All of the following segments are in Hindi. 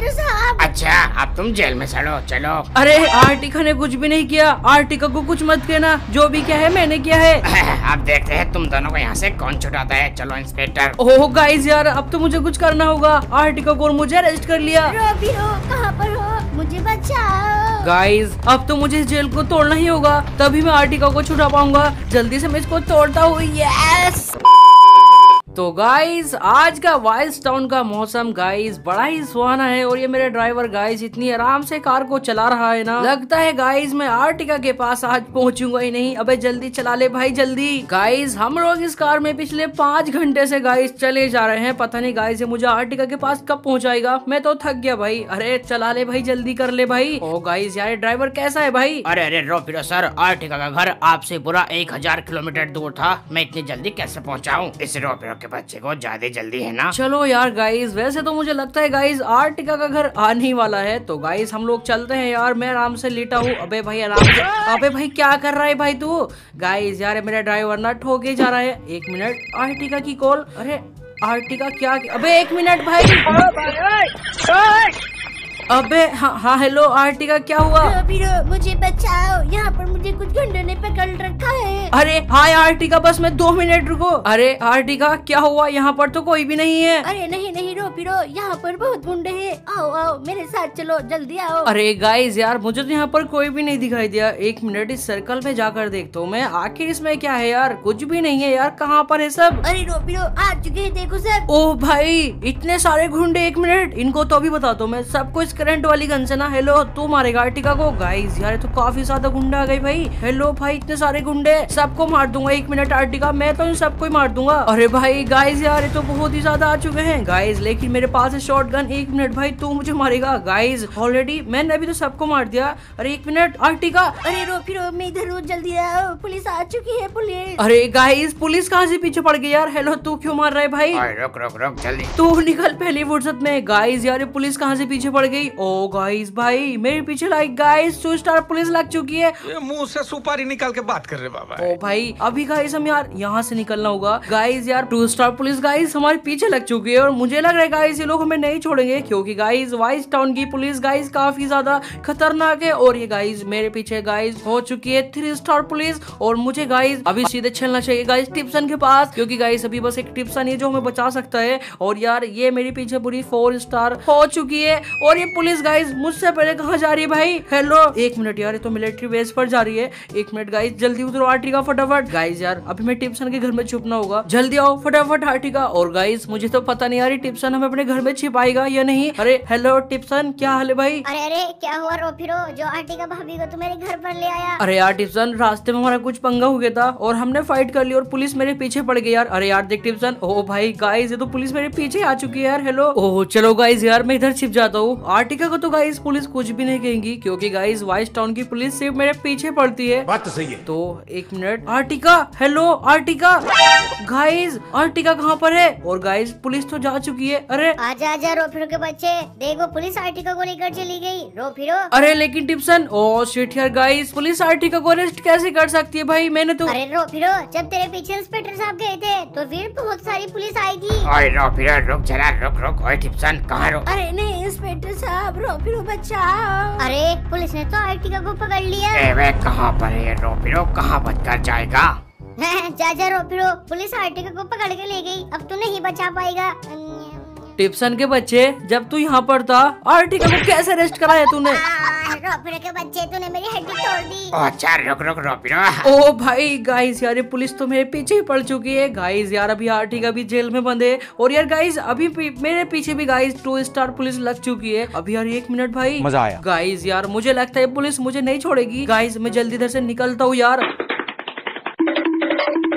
डायरेक्टर साहब अच्छा अब तुम जेल में सड़ो चलो अरे आर्टिका ने कुछ भी नहीं किया आर्टिका को कुछ मत कहना जो भी क्या है मैंने किया है अब देखते हैं तुम दोनों को यहाँ से कौन छुटाता है चलो इंस्पेक्टर ओह गाइस यार अब तो मुझे कुछ करना होगा आर्टिका को मुझे अरेस्ट कर लिया हो कहाँ पर हो मुझे बचाओ गाइस अब तो मुझे इस जेल को तोड़ना ही होगा तभी मैं आर्टिका को छुटा पाऊंगा जल्दी से मैं इसको तोड़ता हूँ यस तो गाइस आज का वाइस टाउन का मौसम गाइस बड़ा ही सुहाना है और ये मेरे ड्राइवर गाइस इतनी आराम से कार को चला रहा है ना लगता है गाइस मैं आर्टिका के पास आज पहुंचूंगा ही नहीं अबे जल्दी चला ले भाई जल्दी गाइस हम लोग इस कार में पिछले पांच घंटे से गाइस चले जा रहे हैं पता नहीं गाइस ये मुझे आर्टिका के पास कब पहुँचाएगा मैं तो थक गया भाई अरे चला ले भाई जल्दी कर ले भाई ओ गाइज यार ड्राइवर कैसा है भाई अरे अरे रो फिर सर आर्टिका का घर आपसे पूरा एक हजार किलोमीटर दूर था मैं इतनी जल्दी कैसे पहुँचाऊँ इस रो फिर आपके बच्चे को ज्यादा जल्दी है ना चलो यार गाइज वैसे तो मुझे लगता है गाइज आर्टिका का घर आने वाला है तो गाइज हम लोग चलते हैं यार मैं आराम से लेटा हूँ अबे भाई आराम से अबे भाई क्या कर रहा है भाई तू गाइज यार मेरा ड्राइवर ना ठोके जा रहा है एक मिनट आर्टिका की कॉल अरे आर्टिका क्या अबे एक मिनट भाई अबे हाँ हाँ हेलो आर्टिका क्या हुआ मुझे बचाओ यहाँ पर मुझे कुछ घंटों ने पकड़ रखा अरे हाय आर्टिका बस में दो मिनट रुको अरे आर्टिका क्या हुआ यहाँ पर तो कोई भी नहीं है अरे नहीं नहीं रो पिरो यहाँ पर बहुत गुंडे है आओ आओ मेरे साथ चलो जल्दी आओ अरे गाइज यार मुझे तो यहाँ पर कोई भी नहीं दिखाई दिया एक मिनट इस सर्कल में जाकर देखता हूँ मैं आखिर इसमें क्या है यार कुछ भी नहीं है यार कहाँ पर है सब अरे रो पिरो आ चुके हैं देखो सब ओह भाई इतने सारे घुंडे एक मिनट इनको तो अभी बता दो मैं सबको इस करंट वाली गन से ना हेलो तू मारेगा आर्टिका को गाइज यार तो काफी ज्यादा गुंडा आ गई भाई हेलो भाई इतने सारे गुंडे सबको मार दूंगा एक मिनट आर्टिका मैं तो इन सबको ही मार दूंगा अरे भाई गाइज यार ये तो बहुत ही ज्यादा आ चुके हैं गाइज लेकिन मेरे पास है शॉर्ट गन एक मिनट भाई तू मुझे मारेगा गाइज ऑलरेडी मैंने अभी तो सबको मार दिया अरे एक मिनट आर्टिका अरे रो फिर मैं इधर रोज जल्दी पुलिस आ चुकी है पुलिस अरे गाइज पुलिस कहाँ से पीछे पड़ गई यार हेलो तू क्यों मार रहा है भाई रुक रुक रुक जल्दी तू निकल पहली फुर्सत में गाइज यार पुलिस कहाँ से पीछे पड़ गई ओ गाइज भाई मेरे पीछे like guys two star police लग चुकी है मुंह से सुपारी निकाल के बात कर रहे बाबा भाई अभी गाइस हम यार यहाँ से निकलना होगा गाइस यार टू स्टार पुलिस गाइस हमारे पीछे लग चुकी है और मुझे लग रहा है गाइस ये लोग हमें नहीं छोड़ेंगे क्योंकि गाइस वाइस टाउन की पुलिस गाइस काफी ज्यादा खतरनाक है और ये गाइस मेरे पीछे गाइस हो चुकी है थ्री स्टार पुलिस और मुझे गाइस अभी सीधे चलना चाहिए गाइस टिप्सन के पास क्योंकि गाइस अभी बस एक टिप्सन है जो हमें बचा सकता है और यार ये मेरे पीछे पूरी फोर स्टार हो चुकी है और ये पुलिस गाइस मुझसे पहले कहाँ जा रही है भाई हेलो एक मिनट यार ये तो मिलिट्री बेस पर जा रही है एक मिनट गाइस जल्दी उतरो आर्टिकल आर्टिका फटाफट गाइज यार अभी मैं टिप्सन के घर में छुपना होगा जल्दी आओ फटाफट आर्टिका और गाइज मुझे तो पता नहीं यार टिप्सन हमें अपने घर में छिपाएगा या नहीं अरे हेलो टिप्सन क्या हाल है भाई अरे अरे क्या हुआ फिर जो आर्टिका भाभी को तुम्हारे घर पर ले आया अरे यार टिप्सन रास्ते में हमारा कुछ पंगा हो गया था और हमने फाइट कर ली और पुलिस मेरे पीछे पड़ गई यार अरे यार देख टिप्सन ओ भाई गाइज ये तो पुलिस मेरे पीछे आ चुकी है यार हेलो ओह चलो गाइज यार मैं इधर छिप जाता हूँ आर्टिका को तो गाइज पुलिस कुछ भी नहीं कहेंगी क्योंकि गाइज वाइस टाउन की पुलिस सिर्फ मेरे पीछे पड़ती है बात तो सही है तो एक मिनट मिनट आर्टिका हेलो आर्टिका गाइस आर्टिका कहाँ पर है और गाइस पुलिस तो जा चुकी है अरे आजा आजा रोफिरो के बच्चे देखो पुलिस आर्टिका को लेकर चली गई रोफिरो अरे लेकिन टिप्सन ओ शिट यार गाइस पुलिस आर्टिका को अरेस्ट कैसे कर सकती है भाई मैंने तो अरे रोफिरो जब तेरे पीछे इंस्पेक्टर साहब गए थे तो फिर बहुत सारी पुलिस आई थी अरे रोफिरो रुक जरा रुक रुक ओए टिप्सन कहाँ रो अरे नहीं इंस्पेक्टर साहब रोफिरो बचाओ अरे पुलिस ने तो आर्टिका को पकड़ लिया कहाँ पर है रोफिरो कहाँ बच मर जाएगा चाचा रो पिरो पुलिस आर्टिका को पकड़ के ले गई अब तू नहीं बचा पाएगा टिप्सन के बच्चे जब तू यहाँ पर था आर्टिका को कैसे अरेस्ट कराया तूने के बच्चे तूने मेरी हड्डी तोड़ दी अच्छा, रुक रुक ओ भाई गाइस यार पुलिस तो मेरे पीछे ही पड़ चुकी है गाइस यार अभी आर्टिका भी जेल में बंद है और यार गाइस अभी मेरे पीछे भी गाइस टू स्टार पुलिस लग चुकी है अभी यार एक मिनट भाई मजा आया गाइस यार मुझे लगता है पुलिस मुझे नहीं छोड़ेगी गाइस मैं जल्दी इधर से निकलता हूँ यार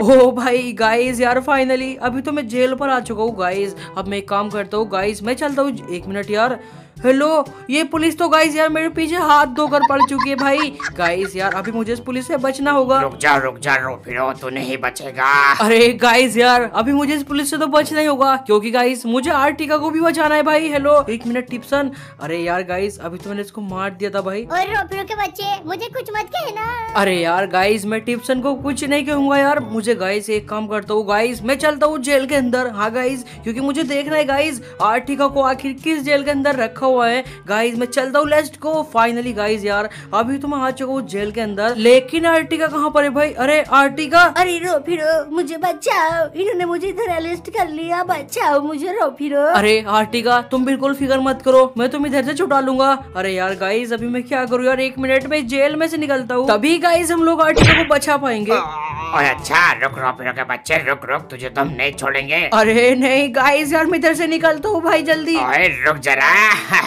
ओ भाई गाइस यार फाइनली अभी तो मैं जेल पर आ चुका हूँ गाइस अब मैं एक काम करता हूँ गाइस मैं चलता हूँ एक मिनट यार हेलो ये पुलिस तो गाइस यार मेरे पीछे हाथ धोकर पड़ चुकी है भाई गाइस यार अभी मुझे इस पुलिस से बचना होगा रुक जा रुक जा रो फिर तो नहीं बचेगा अरे गाइस यार अभी मुझे इस पुलिस से तो बचना ही होगा क्योंकि गाइस मुझे आर्टिका को भी बचाना है भाई हेलो एक मिनट टिप्सन अरे यार गाइस अभी तो मैंने इसको मार दिया था भाई और रोपियो के बच्चे मुझे कुछ मत कहना अरे यार गाइस मैं टिप्सन को कुछ नहीं कहूंगा यार मुझे गाइस एक काम करता हूँ गाइस मैं चलता हूँ जेल के अंदर हाँ गाइस क्यूँकी मुझे देखना है गाइस आर्टिका को आखिर किस जेल के अंदर रखा हुआ है गाइज मैं चलता हूँ लेस्ट गो फाइनली गाइज यार अभी तो मैं आ चुका हूँ जेल के अंदर लेकिन आर्टिका कहाँ पर है भाई अरे आर्टिका अरे रो फिर मुझे बचाओ इन्होंने मुझे इधर अरेस्ट कर लिया बचाओ मुझे रो फिर अरे आर्टिका तुम बिल्कुल फिक्र मत करो मैं तुम इधर से छुटा लूंगा अरे यार गाइज अभी मैं क्या करूँ यार एक मिनट में जेल में से निकलता हूँ तभी गाइज हम लोग आर्टिका को बचा पाएंगे और अच्छा रुक रो फिर के बच्चे रुक रुक तुझे तुम तो नहीं छोड़ेंगे अरे नहीं गाइस यार मैं इधर से निकलता हूँ भाई जल्दी ओए रुक जरा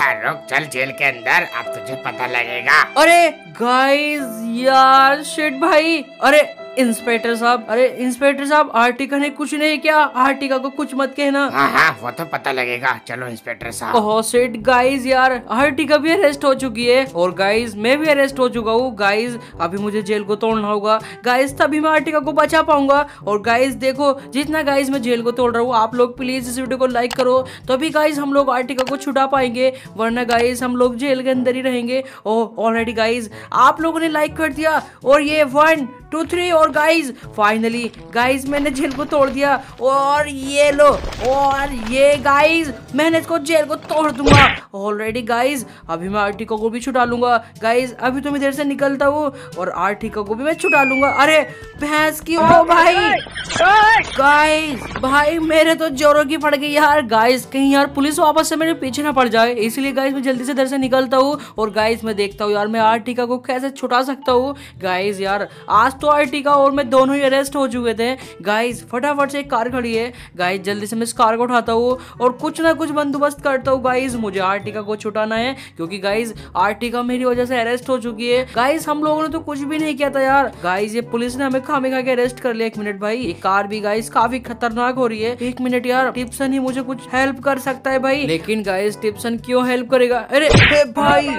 रुक चल जेल के अंदर अब तुझे पता लगेगा अरे गाइस यार शिट भाई अरे इंस्पेक्टर साहब अरे इंस्पेक्टर साहब आर्टिका ने कुछ नहीं किया आर्टिका को कुछ मत कहना हाँ हाँ वो तो पता लगेगा चलो इंस्पेक्टर साहब ओह सेठ गाइस यार आर्टिका भी अरेस्ट हो चुकी है और गाइस मैं भी अरेस्ट हो चुका हूँ गाइस अभी मुझे जेल को तोड़ना होगा गाइस तभी मैं आर्टिका को बचा पाऊंगा और गाइस देखो जितना गाइस मैं जेल को तोड़ रहा हूँ आप लोग प्लीज इस वीडियो को लाइक करो तभी गाइस हम लोग आर्टिका को छुटा पाएंगे वरना गाइस हम लोग जेल के अंदर ही रहेंगे ओह ऑलरेडी गाइज आप लोगों ने लाइक कर दिया और ये वन टू थ्री और गाइज फाइनली गाइज मैंने जेल को तोड़ दिया और ये लो और ये गाइज मैंने इसको जेल को तोड़ दूंगा ऑलरेडी गाइज अभी मैं आर्टिका को भी छुटा लूंगा गाइज अभी तो मैं इधर से निकलता हूँ और आर्टिका को भी मैं छुटा लूंगा अरे भैंस की हो भाई गाइज भाई मेरे तो जोरों की पड़ गई यार गाइज कहीं यार पुलिस वापस से मेरे पीछे ना पड़ जाए इसलिए गाइज मैं जल्दी से इधर से निकलता हूँ और गाइज मैं देखता हूँ यार मैं आर्टिका को कैसे छुटा सकता हूँ गाइज यार आज तो आर्टिका और मैं दोनों ही अरेस्ट हो चुके थे गाइज फटाफट से एक कार खड़ी है गाइज जल्दी से मैं इस कार को उठाता हूँ और कुछ ना कुछ बंदोबस्त करता हूँ गाइज मुझे आर्टिका को छुटाना है क्योंकि गाइज आर्टिका मेरी वजह से अरेस्ट हो चुकी है गाइज हम लोगों ने तो कुछ भी नहीं किया था यार गाइज ये पुलिस ने हमें खामे खा के अरेस्ट कर लिया एक मिनट भाई कार भी गाइज काफी खतरनाक हो रही है एक मिनट यार टिप्सन ही मुझे कुछ हेल्प कर सकता है भाई लेकिन गाइज टिप्सन क्यों हेल्प करेगा अरे भाई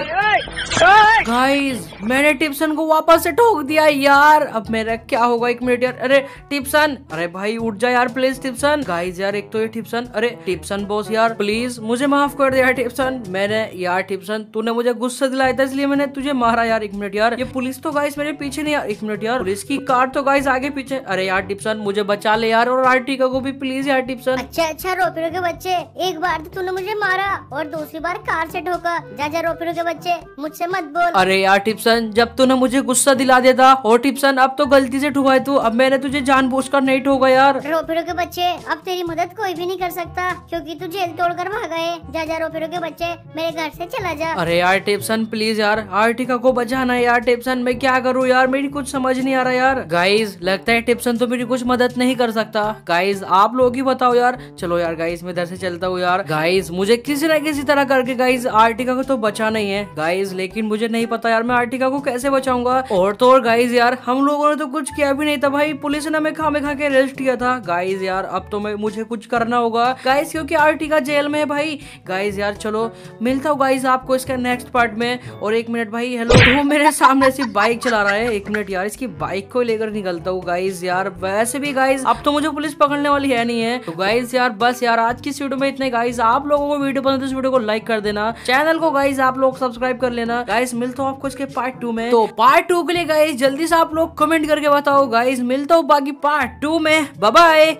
गाइज मैंने टिप्सन को वापस से ठोक दिया यार अब मेरा क्या होगा एक मिनट यार अरे टिप्सन अरे भाई उठ जा यार प्लीज टिप्सन गाइज यार एक तो ये टिप्सन अरे टिप्सन बॉस यार प्लीज मुझे माफ कर दे यार टिप्सन मैंने यार टिप्सन तूने मुझे गुस्सा दिलाया था इसलिए मैंने तुझे मारा यार एक मिनट यार ये पुलिस तो गाइस मेरे पीछे नहीं यार एक मिनट यार पुलिस की कार तो गाइस आगे पीछे अरे यार टिप्सन मुझे बचा ले यार और आर्टिका को भी प्लीज यार टिप्सन अच्छा अच्छा रोपिरो के बच्चे एक बार तो तूने मुझे मारा और दूसरी बार कार से ठोका जा जा रोपिरो के बच्चे मुझसे मत बोल अरे यार टिप्सन जब तूने मुझे गुस्सा दिला दिया था और टिप्सन अब तो गलती से ठुआ तू तो अब मैंने तुझे जानबूझ कर नहीं ठोका यार रोपेरो के बच्चे अब तेरी मदद कोई भी नहीं कर सकता क्योंकि तू जेल तोड़ कर भागा जा जा रोपेरो के बच्चे मेरे घर से चला जा अरे यार टेपसन प्लीज यार आर्टिका को बचाना यार टिप्सन मैं क्या करूँ यार मेरी कुछ समझ नहीं आ रहा यार गाइज लगता है टिप्सन तो मेरी कुछ मदद नहीं कर सकता गाइज आप लोग ही बताओ यार चलो यार गाइज मैं इधर से चलता हूँ यार गाइज मुझे किसी ना किसी तरह करके गाइज आर्टिका को तो बचाना ही है गाइज लेकिन मुझे नहीं पता यार मैं आर्टिका को कैसे बचाऊंगा और तो और गाइज यार हम लोगों ने तो कुछ किया भी नहीं था भाई पुलिस ने हमें खामे खा के अरेस्ट किया था गाइज यार अब तो मैं मुझे कुछ करना होगा गाइज क्योंकि आर्टिका जेल में है भाई गाइज यार चलो मिलता हूँ गाइज आपको इसका नेक्स्ट पार्ट में और एक मिनट भाई हेलो वो मेरे सामने से बाइक चला रहा है एक मिनट यार इसकी बाइक को लेकर निकलता हूँ गाइज यार वैसे भी गाइज अब तो मुझे पुलिस पकड़ने वाली है नहीं है तो गाइज यार बस यार आज की इस वीडियो में इतने गाइज आप लोगों को वीडियो पसंद तो इस वीडियो को लाइक कर देना चैनल को गाइज आप लोग सब्सक्राइब कर लेना गाइज मिलता हूँ आपको इसके पार्ट टू में तो पार्ट टू के लिए गाइज जल्दी से आप लोग कमेंट करके बताओ गाइज मिलता हूँ बाकी पार्ट टू में बाय